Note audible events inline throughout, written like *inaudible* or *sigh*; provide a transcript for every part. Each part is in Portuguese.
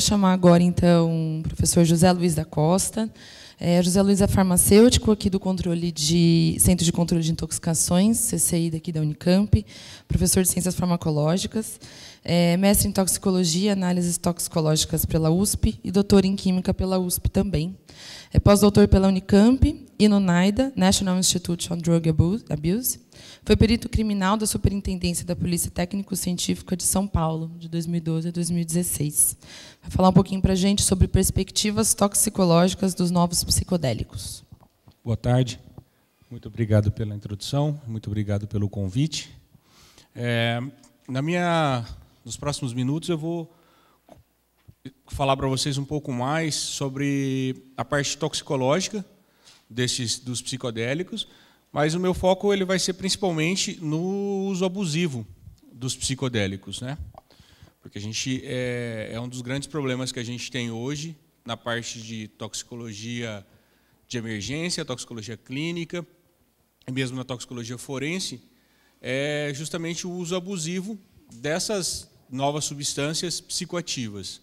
vou chamar agora, então, o professor José Luiz da Costa. É, José Luiz é farmacêutico aqui do controle de Centro de Controle de Intoxicações, CCI daqui da Unicamp, professor de Ciências Farmacológicas, é, mestre em Toxicologia e Análises Toxicológicas pela USP e doutor em Química pela USP também. É pós-doutor pela Unicamp e no NIDA, National Institute on Drug Abuse, foi perito criminal da Superintendência da Polícia Técnico-Científica de São Paulo, de 2012 a 2016. Vai falar um pouquinho para a gente sobre perspectivas toxicológicas dos novos psicodélicos. Boa tarde. Muito obrigado pela introdução, muito obrigado pelo convite. É, na minha, nos próximos minutos eu vou falar para vocês um pouco mais sobre a parte toxicológica desses dos psicodélicos, mas o meu foco ele vai ser principalmente no uso abusivo dos psicodélicos, né? Porque a gente é, é um dos grandes problemas que a gente tem hoje na parte de toxicologia de emergência, toxicologia clínica, e mesmo na toxicologia forense, é justamente o uso abusivo dessas novas substâncias psicoativas.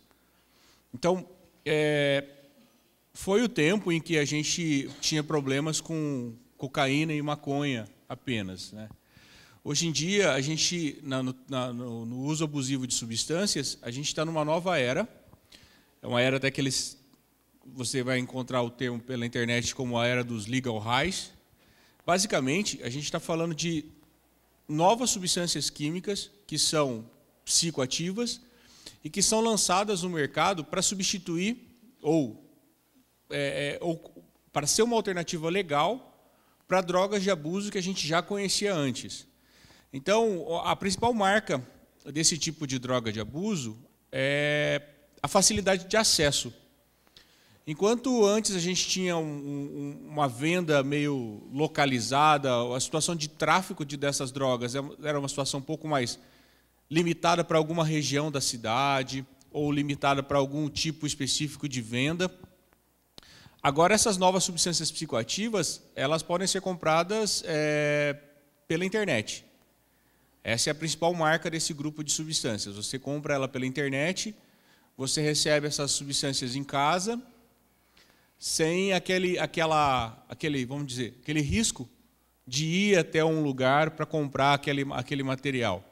Então, é, foi o tempo em que a gente tinha problemas com, cocaína e maconha apenas. Né? Hoje em dia, a gente, na, na, no, no, uso abusivo de substâncias, a gente está numa nova era. É uma era daqueles. Você vai encontrar o termo pela internet como a era dos legal highs. Basicamente, a gente está falando de novas substâncias químicas que são psicoativas e que são lançadas no mercado para substituir ou, é, é, ou para ser uma alternativa legal para drogas de abuso que a gente já conhecia antes. Então, a principal marca desse tipo de droga de abuso é a facilidade de acesso. Enquanto antes a gente tinha um, um, uma venda meio localizada, a situação de tráfico de dessas drogas é, era uma situação um pouco mais limitada para alguma região da cidade ou limitada para algum tipo específico de venda. Agora, essas novas substâncias psicoativas, elas podem ser compradas é, pela internet. Essa é a principal marca desse grupo de substâncias. Você compra ela pela internet, você recebe essas substâncias em casa, sem aquele, aquela, aquele, vamos dizer, aquele risco de ir até um lugar para comprar aquele, aquele material.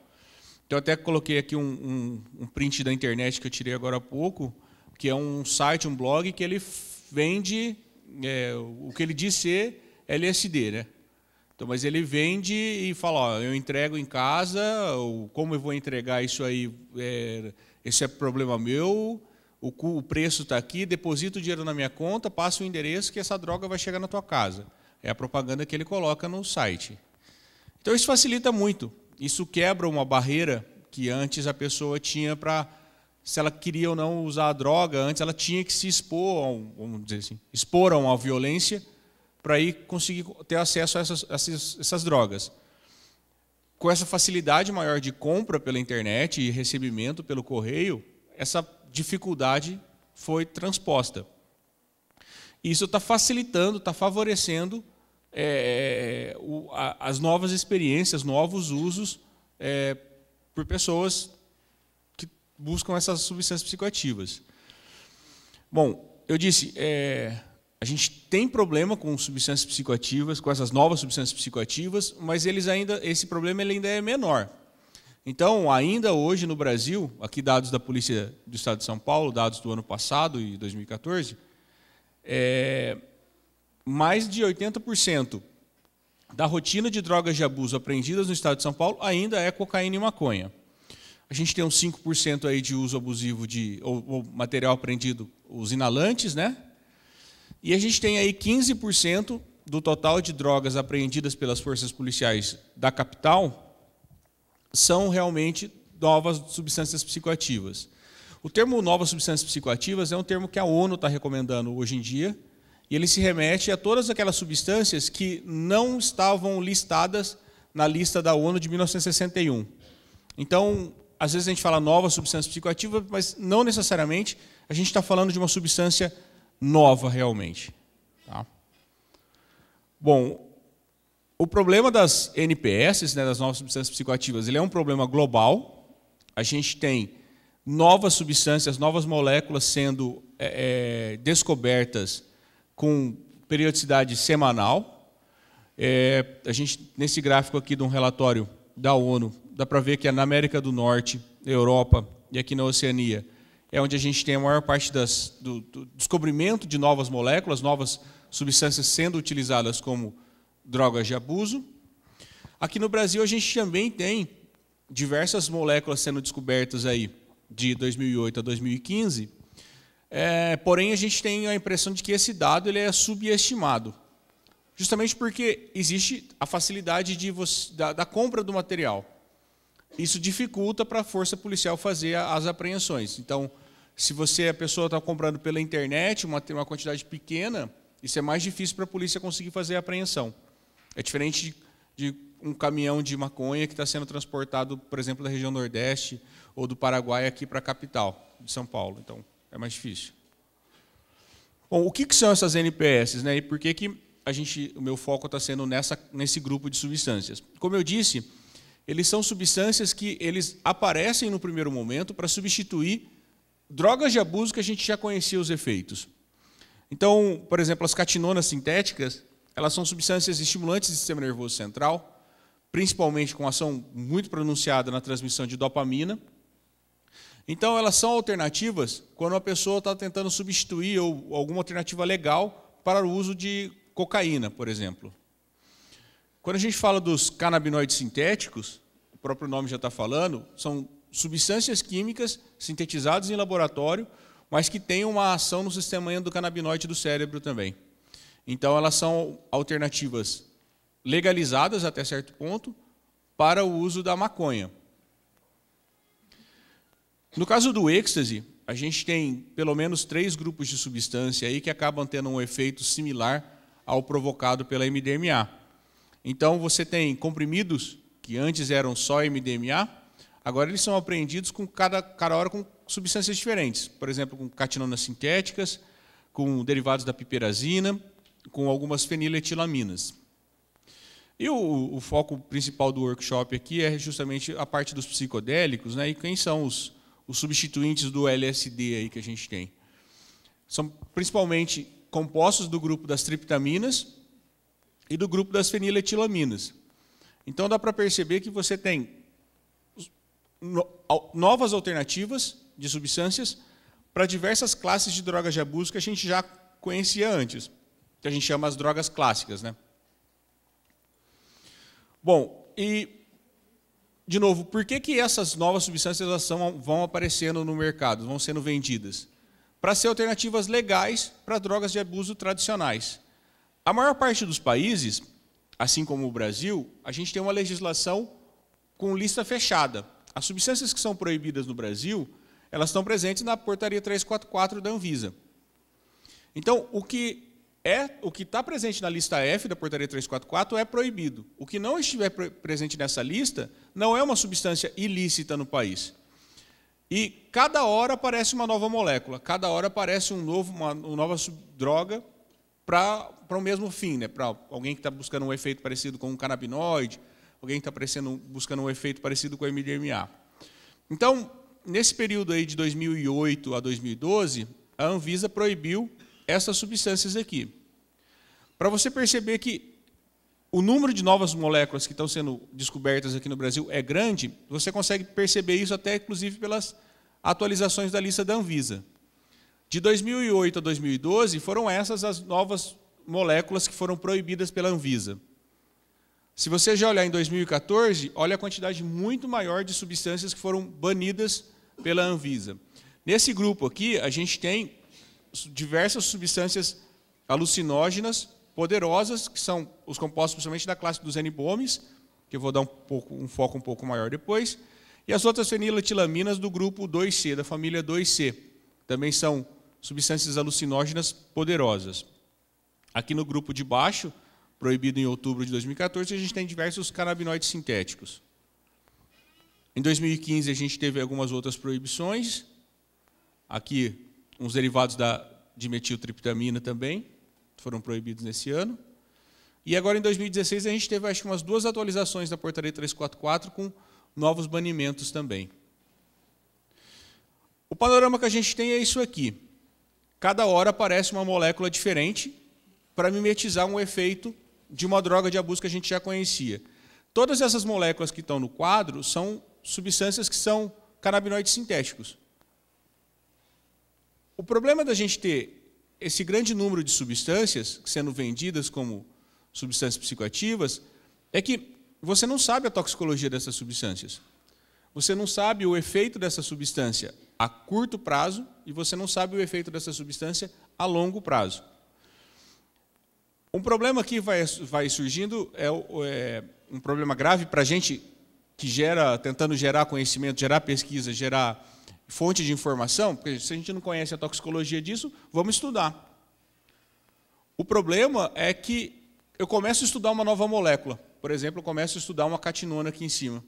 Então, até coloquei aqui um, um, um print da internet que eu tirei agora há pouco, que é um site, um blog, que ele vende, é, o que ele diz ser LSD, né? Então, mas ele vende e fala, ó, eu entrego em casa, ou como eu vou entregar isso aí, é, esse é problema meu, o, o preço está aqui, deposito o dinheiro na minha conta, passa o endereço que essa droga vai chegar na tua casa. É a propaganda que ele coloca no site. Então isso facilita muito. Isso quebra uma barreira que antes a pessoa tinha para se ela queria ou não usar a droga, antes ela tinha que se expor, vamos dizer assim, expor a uma violência para aí conseguir ter acesso a essas, essas, essas drogas. Com essa facilidade maior de compra pela internet e recebimento pelo correio, essa dificuldade foi transposta. Isso está facilitando, está favorecendo é, é, o, a, as novas experiências, novos usos é, por pessoas buscam essas substâncias psicoativas. Bom, eu disse, é, a gente tem problema com substâncias psicoativas, com essas novas substâncias psicoativas, mas eles ainda, esse problema ele ainda é menor. Então, ainda hoje no Brasil, aqui dados da Polícia do Estado de São Paulo, dados do ano passado e 2014, é, mais de 80% da rotina de drogas de abuso apreendidas no Estado de São Paulo ainda é cocaína e maconha. A gente tem uns 5% aí de uso abusivo de ou, ou material apreendido, os inalantes, né? E a gente tem aí 15% do total de drogas apreendidas pelas forças policiais da capital são realmente novas substâncias psicoativas. O termo novas substâncias psicoativas é um termo que a ONU está recomendando hoje em dia, e ele se remete a todas aquelas substâncias que não estavam listadas na lista da ONU de 1961. Então, às vezes a gente fala nova substância psicoativa, mas não necessariamente a gente está falando de uma substância nova realmente. Tá? Bom, o problema das NPS, né, das novas substâncias psicoativas, ele é um problema global. A gente tem novas substâncias, novas moléculas sendo é, é descobertas com periodicidade semanal. É, a gente, nesse gráfico aqui de um relatório da ONU, dá para ver que é na América do Norte, Europa e aqui na Oceania é onde a gente tem a maior parte das, do, do descobrimento de novas moléculas, novas substâncias sendo utilizadas como drogas de abuso. Aqui no Brasil a gente também tem diversas moléculas sendo descobertas aí de 2008 a 2015. É, porém a gente tem a impressão de que esse dado ele é subestimado, justamente porque existe a facilidade de você, da, da compra do material. Isso dificulta para a força policial fazer as apreensões. Então, se você a pessoa está comprando pela internet uma, uma quantidade pequena, isso é mais difícil para a polícia conseguir fazer a apreensão. É diferente de, de um caminhão de maconha que está sendo transportado, por exemplo, da região Nordeste ou do Paraguai aqui para a capital de São Paulo. Então, é mais difícil. Bom, o que, que são essas NPS, né? E por que, que a gente, o meu foco está sendo nessa, nesse grupo de substâncias? Como eu disse, eles são substâncias que eles aparecem no primeiro momento para substituir drogas de abuso que a gente já conhecia os efeitos. Então, por exemplo, as catinonas sintéticas, elas são substâncias estimulantes do sistema nervoso central, principalmente com ação muito pronunciada na transmissão de dopamina. Então, elas são alternativas quando a pessoa está tentando substituir ou alguma alternativa legal para o uso de cocaína, por exemplo. Quando a gente fala dos canabinoides sintéticos, o próprio nome já está falando, são substâncias químicas sintetizadas em laboratório, mas que têm uma ação no sistema endocannabinoide do cérebro também. Então, elas são alternativas legalizadas até certo ponto para o uso da maconha. No caso do êxtase, a gente tem pelo menos três grupos de substância aí que acabam tendo um efeito similar ao provocado pela MDMA. Então você tem comprimidos que antes eram só MDMA, agora eles são apreendidos com cada, cada hora com substâncias diferentes. Por exemplo, com catinonas sintéticas, com derivados da piperazina, com algumas feniletilaminas. E o, o, foco principal do workshop aqui é justamente a parte dos psicodélicos, né? E quem são os, os substituintes do LSD aí que a gente tem? São principalmente compostos do grupo das triptaminas, e do grupo das feniletilaminas. Então dá para perceber que você tem novas alternativas de substâncias para diversas classes de drogas de abuso que a gente já conhecia antes, que a gente chama as drogas clássicas, né? Bom, e de novo, por que, que essas novas substâncias são, vão aparecendo no mercado, vão sendo vendidas? Para ser alternativas legais para drogas de abuso tradicionais. A maior parte dos países, assim como o Brasil, a gente tem uma legislação com lista fechada. As substâncias que são proibidas no Brasil, elas estão presentes na portaria 344 da Anvisa. Então, o que é o que está presente na lista F da portaria 344 é proibido. O que não estiver presente nessa lista não é uma substância ilícita no país. E cada hora aparece uma nova molécula, cada hora aparece um novo, uma, uma nova droga para o mesmo fim, né? para alguém que está buscando um efeito parecido com um canabinoide, alguém que está buscando um efeito parecido com o MDMA. Então, nesse período aí de 2008 a 2012, a Anvisa proibiu essas substâncias aqui. Para você perceber que o número de novas moléculas que estão sendo descobertas aqui no Brasil é grande, você consegue perceber isso até inclusive pelas atualizações da lista da Anvisa. De 2008 a 2012, foram essas as novas moléculas que foram proibidas pela Anvisa. Se você já olhar em 2014, olha a quantidade muito maior de substâncias que foram banidas pela Anvisa. Nesse grupo aqui, a gente tem diversas substâncias alucinógenas poderosas, que são os compostos principalmente da classe dos N-bomes, que eu vou dar um, pouco, um, foco um pouco maior depois, e as outras feniletilaminas do grupo 2C, da família 2C. Também são substâncias alucinógenas poderosas. Aqui no grupo de baixo, proibido em outubro de 2014, a gente tem diversos canabinoides sintéticos. Em 2015, a gente teve algumas outras proibições. Aqui, uns derivados da dimetiltriptamina também foram proibidos nesse ano. E agora, em 2016, a gente teve acho que umas duas atualizações da portaria 344 com novos banimentos também. O panorama que a gente tem é isso aqui. Cada hora aparece uma molécula diferente para mimetizar um efeito de uma droga de abuso que a gente já conhecia. Todas essas moléculas que estão no quadro são substâncias que são canabinoides sintéticos. O problema da gente ter esse grande número de substâncias sendo vendidas como substâncias psicoativas é que você não sabe a toxicologia dessas substâncias. Você não sabe o efeito dessa substância a curto prazo e você não sabe o efeito dessa substância a longo prazo. Um problema que vai, vai surgindo é, é um problema grave para a gente que gera, tentando gerar conhecimento, gerar pesquisa, gerar fonte de informação, porque se a gente não conhece a toxicologia disso, vamos estudar. O problema é que eu começo a estudar uma nova molécula. Por exemplo, eu começo a estudar uma catinona aqui em cima.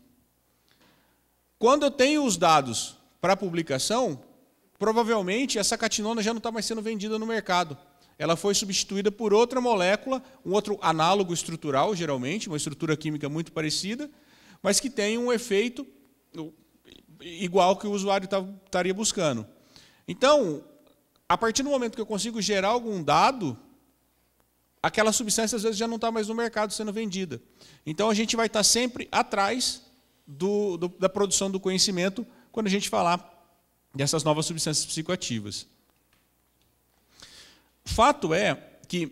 Quando eu tenho os dados para publicação, provavelmente essa catinona já não está mais sendo vendida no mercado. Ela foi substituída por outra molécula, um outro análogo estrutural, geralmente, uma estrutura química muito parecida, mas que tem um efeito igual que o usuário tá, estaria buscando. Então, a partir do momento que eu consigo gerar algum dado, aquela substância às vezes já não está mais no mercado sendo vendida. Então a gente vai estar tá sempre atrás do, do, da produção do conhecimento quando a gente falar dessas novas substâncias psicoativas. Fato é que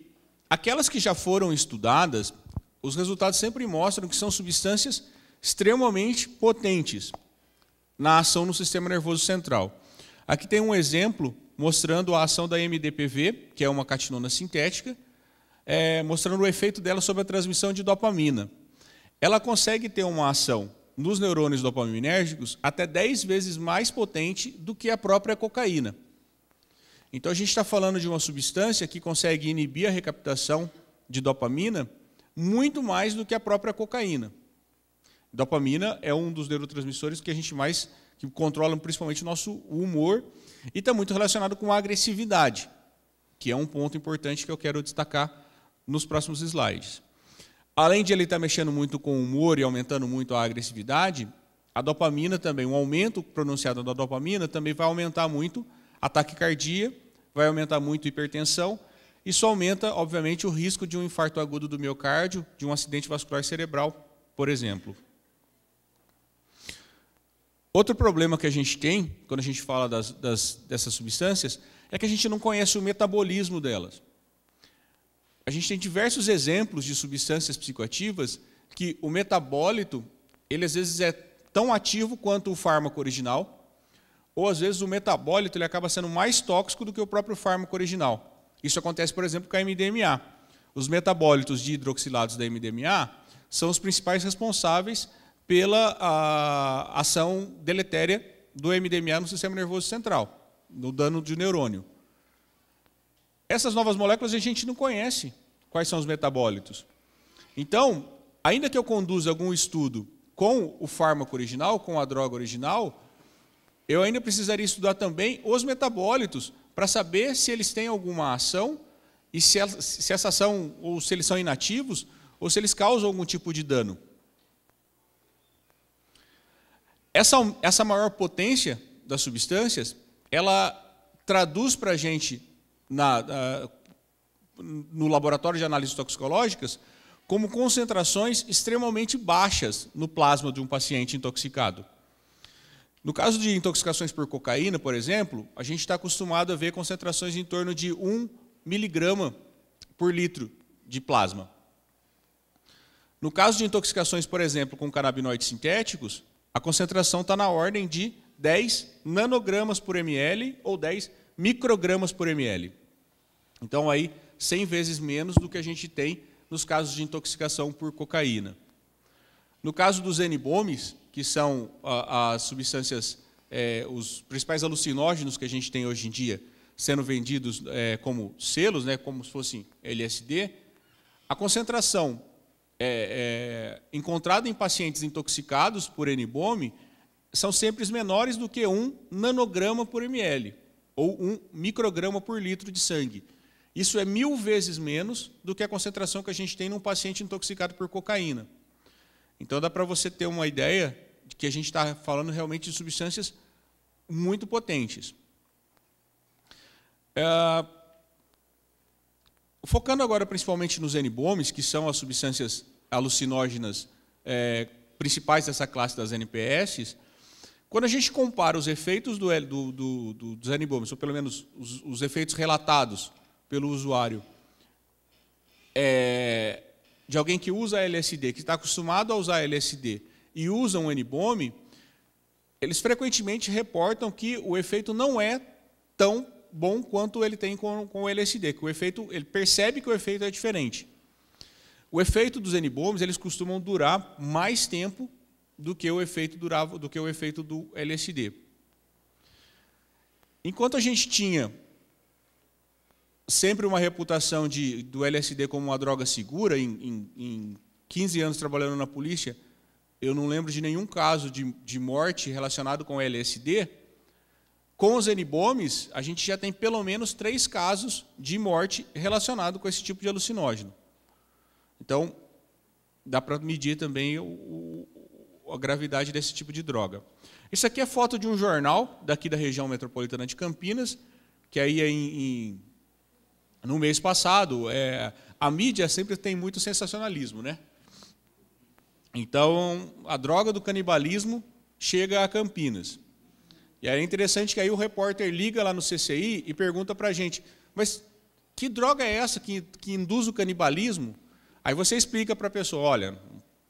aquelas que já foram estudadas, os resultados sempre mostram que são substâncias extremamente potentes na ação no sistema nervoso central. Aqui tem um exemplo mostrando a ação da MDPV, que é uma catinona sintética, é, mostrando o efeito dela sobre a transmissão de dopamina. Ela consegue ter uma ação nos neurônios dopaminérgicos até 10 vezes mais potente do que a própria cocaína. Então a gente está falando de uma substância que consegue inibir a recaptação de dopamina muito mais do que a própria cocaína. Dopamina é um dos neurotransmissores que a gente mais que principalmente o nosso humor e está muito relacionado com a agressividade, que é um ponto importante que eu quero destacar nos próximos slides. Além de ele estar tá mexendo muito com o humor e aumentando muito a agressividade, a dopamina também, um aumento pronunciado da dopamina também vai aumentar muito a taquicardia, vai aumentar muito a hipertensão. Isso aumenta, obviamente, o risco de um infarto agudo do miocárdio, de um acidente vascular cerebral, por exemplo. Outro problema que a gente tem, quando a gente fala das, das, dessas substâncias, é que a gente não conhece o metabolismo delas a gente tem diversos exemplos de substâncias psicoativas que o metabólito, ele às vezes é tão ativo quanto o fármaco original, ou às vezes o metabólito ele acaba sendo mais tóxico do que o próprio fármaco original. Isso acontece, por exemplo, com a MDMA. Os metabólitos de hidroxilados da MDMA são os principais responsáveis pela ação deletéria do MDMA no sistema nervoso central, no dano de neurônio. Essas novas moléculas a gente não conhece quais são os metabólitos. Então, ainda que eu conduza algum estudo com o fármaco original, com a droga original, eu ainda precisaria estudar também os metabólitos para saber se eles têm alguma ação e se, se essa ação, ou se eles são inativos, ou se eles causam algum tipo de dano. Essa, essa maior potência das substâncias, ela traduz para a gente na, na, ah, no laboratório de análises toxicológicas como concentrações extremamente baixas no plasma de um paciente intoxicado. No caso de intoxicações por cocaína, por exemplo, a gente está acostumado a ver concentrações em torno de 1 miligrama por litro de plasma. No caso de intoxicações, por exemplo, com canabinoides sintéticos, a concentração está na ordem de 10 nanogramas por ml ou 10 microgramas por ml. Então, aí, 100 vezes menos do que a gente tem nos casos de intoxicação por cocaína. No caso dos n N-bomes, que são ah, as substâncias, é, os principais alucinógenos que a gente tem hoje em dia, sendo vendidos é, como selos, né, como se fossem LSD, a concentração é, encontrada em pacientes intoxicados por n enibome são sempre menores do que 1 nanograma por ml ou um micrograma por litro de sangue. Isso é mil vezes menos do que a concentração que a gente tem num paciente intoxicado por cocaína. Então dá para você ter uma ideia de que a gente está falando realmente de substâncias muito potentes. É... Focando agora principalmente nos n N-bomes, que são as substâncias alucinógenas é, principais dessa classe das NPS, quando a gente compara os efeitos do, do, do, do dos N-bombs, ou pelo menos os, os, efeitos relatados pelo usuário é, de alguém que usa LSD, que está acostumado a usar LSD e usa um N-bomb, eles frequentemente reportam que o efeito não é tão bom quanto ele tem com, com o LSD, que o efeito, ele percebe que o efeito é diferente. O efeito dos N-bombs, eles costumam durar mais tempo do que o efeito durava, do que o efeito do LSD. Enquanto a gente tinha sempre uma reputação de, do LSD como uma droga segura, em, em, em 15 anos trabalhando na polícia, eu não lembro de nenhum caso de, de morte relacionado com LSD. Com os n bomes a gente já tem pelo menos três casos de morte relacionado com esse tipo de alucinógeno. Então, dá para medir também o, a gravidade desse tipo de droga. Isso aqui é foto de um jornal daqui da região metropolitana de Campinas, que aí é em, em, no mês passado, é, a mídia sempre tem muito sensacionalismo, né? Então, a droga do canibalismo chega a Campinas. E é interessante que aí o repórter liga lá no CCI e pergunta para a gente, mas que droga é essa que, que induz o canibalismo? Aí você explica para a pessoa, olha,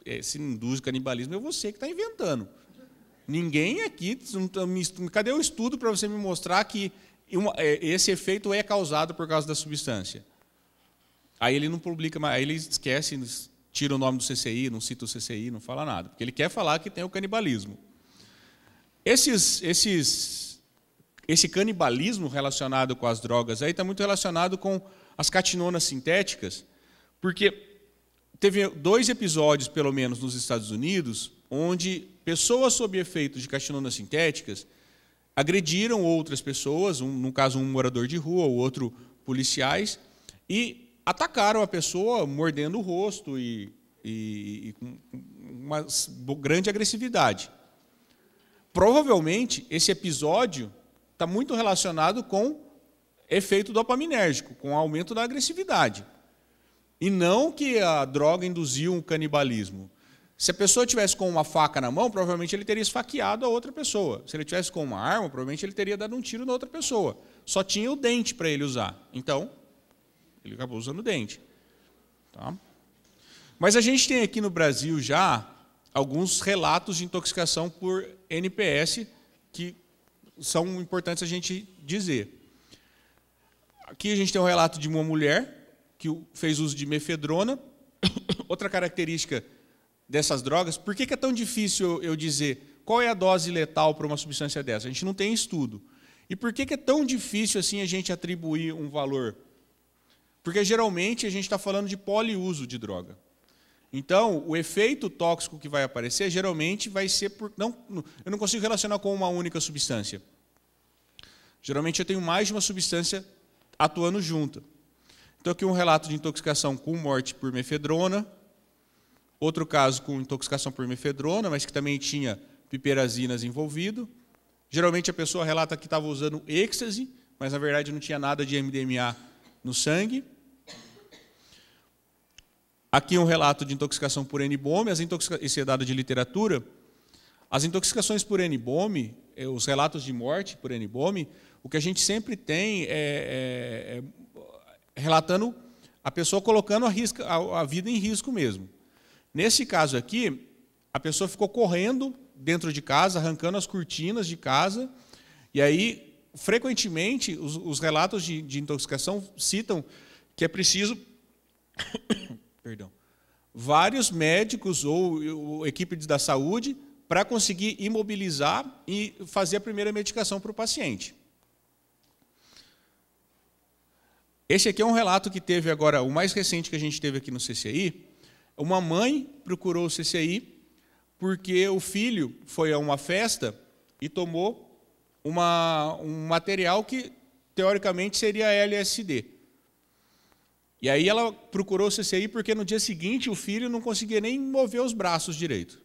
é, se induz canibalismo, é você que está inventando. Ninguém aqui. Tá cadê o estudo para você me mostrar que é, esse efeito é causado por causa da substância? Aí ele não publica mais, aí ele esquece, tira o nome do CCI, não cita o CCI, não fala nada, porque ele quer falar que tem o canibalismo. Esses, esses, esse canibalismo relacionado com as drogas aí está muito relacionado com as catinonas sintéticas, porque teve dois episódios, pelo menos nos Estados Unidos, onde pessoas sob efeito de castinonas sintéticas agrediram outras pessoas, um, no caso um morador de rua, o outro policiais, e atacaram a pessoa mordendo o rosto e, e, e com uma grande agressividade. Provavelmente esse episódio está muito relacionado com efeito dopaminérgico, com aumento da agressividade. E não que a droga induziu um canibalismo. Se a pessoa tivesse com uma faca na mão, provavelmente ele teria esfaqueado a outra pessoa. Se ele tivesse com uma arma, provavelmente ele teria dado um tiro na outra pessoa. Só tinha o dente para ele usar. Então, ele acabou usando o dente. Tá? Mas a gente tem aqui no Brasil já alguns relatos de intoxicação por NPS que são importantes a gente dizer. Aqui a gente tem um relato de uma mulher que fez uso de mefedrona. *coughs* Outra característica dessas drogas, por que, é tão difícil eu dizer qual é a dose letal para uma substância dessa? A gente não tem estudo. E por que, é tão difícil assim a gente atribuir um valor? Porque geralmente a gente está falando de poliuso de droga. Então, o efeito tóxico que vai aparecer geralmente vai ser por. Não, eu não consigo relacionar com uma única substância. Geralmente eu tenho mais de uma substância atuando junta. Então, aqui um relato de intoxicação com morte por mefedrona. Outro caso com intoxicação por mefedrona, mas que também tinha piperazinas envolvido. Geralmente a pessoa relata que estava usando êxtase, mas na verdade não tinha nada de MDMA no sangue. Aqui um relato de intoxicação por n bome intoxica... esse é dado de literatura. As intoxicações por n bome eh, os relatos de morte por n bome o que a gente sempre tem é, é, é relatando a pessoa colocando a, risca, a, a vida em risco mesmo. Nesse caso aqui, a pessoa ficou correndo dentro de casa, arrancando as cortinas de casa, e aí, frequentemente, os, os relatos de, de intoxicação citam que é preciso *coughs* perdão, vários médicos ou, ou equipe da saúde para conseguir imobilizar e fazer a primeira medicação para o paciente. Esse aqui é um relato que teve agora, o mais recente que a gente teve aqui no CCI. Uma mãe procurou o CCI porque o filho foi a uma festa e tomou uma, um material que teoricamente seria LSD. E aí ela procurou o CCI porque no dia seguinte o filho não conseguia nem mover os braços direito.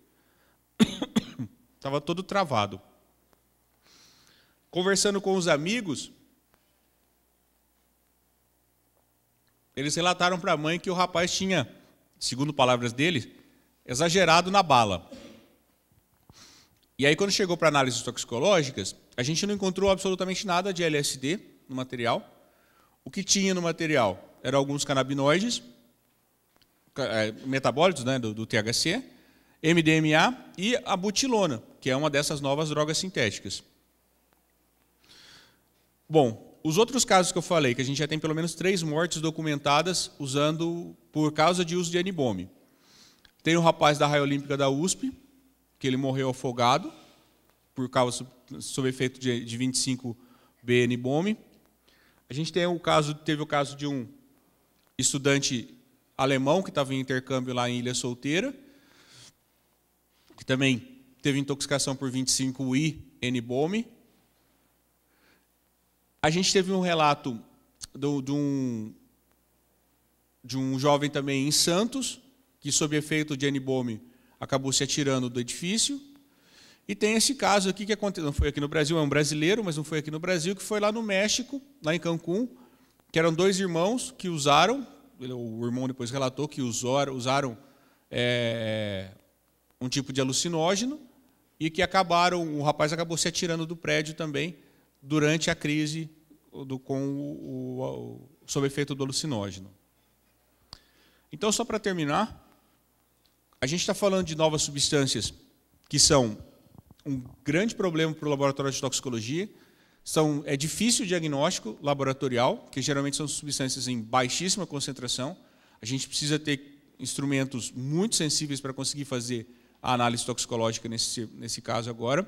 Estava *coughs* todo travado. Conversando com os amigos, Eles relataram para a mãe que o rapaz tinha, segundo palavras dele, exagerado na bala. E aí, quando chegou para análises toxicológicas, a gente não encontrou absolutamente nada de LSD no material. O que tinha no material eram alguns canabinoides, é, metabólitos né, do, do THC, MDMA e a butilona, que é uma dessas novas drogas sintéticas. Bom, os outros casos que eu falei, que a gente já tem pelo menos três mortes documentadas usando por causa de uso de anibome. Tem o um rapaz da Raia Olímpica da USP, que ele morreu afogado por causa sob efeito de, de 25 BN bombe. A gente tem o caso, teve o caso de um estudante alemão que estava em intercâmbio lá em Ilha Solteira, que também teve intoxicação por 25 I N bombe a gente teve um relato do, de, um, de um jovem também em Santos, que, sob efeito de n acabou se atirando do edifício. E tem esse caso aqui que aconteceu, não foi aqui no Brasil, é um brasileiro, mas não foi aqui no Brasil, que foi lá no México, lá em Cancún, que eram dois irmãos que usaram, o irmão depois relatou que usaram, usaram é, um tipo de alucinógeno e que acabaram, o rapaz acabou se atirando do prédio também, durante a crise do, com o, o, o sob efeito do alucinógeno. Então, só para terminar, a gente está falando de novas substâncias que são um grande problema para o laboratório de toxicologia. São, é difícil o diagnóstico laboratorial, que geralmente são substâncias em baixíssima concentração. A gente precisa ter instrumentos muito sensíveis para conseguir fazer a análise toxicológica nesse, nesse caso agora.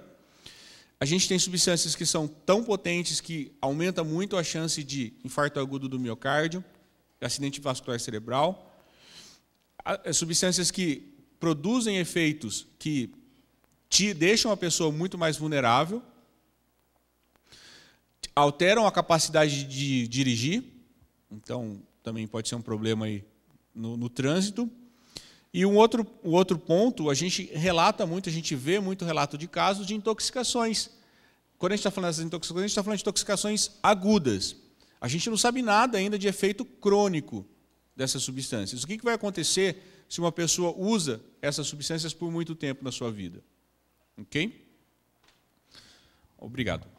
A gente tem substâncias que são tão potentes que aumenta muito a chance de infarto agudo do miocárdio, acidente vascular cerebral. É, substâncias que produzem efeitos que te deixam a pessoa muito mais vulnerável, alteram a capacidade de dirigir, então também pode ser um problema aí no, no trânsito. E um outro, um outro ponto, a gente relata muito, a gente vê muito relato de casos de intoxicações. Quando a gente está falando dessas intoxicações, a gente está falando de intoxicações agudas. A gente não sabe nada ainda de efeito crônico dessas substâncias. O que vai acontecer se uma pessoa usa essas substâncias por muito tempo na sua vida? Ok? Obrigado.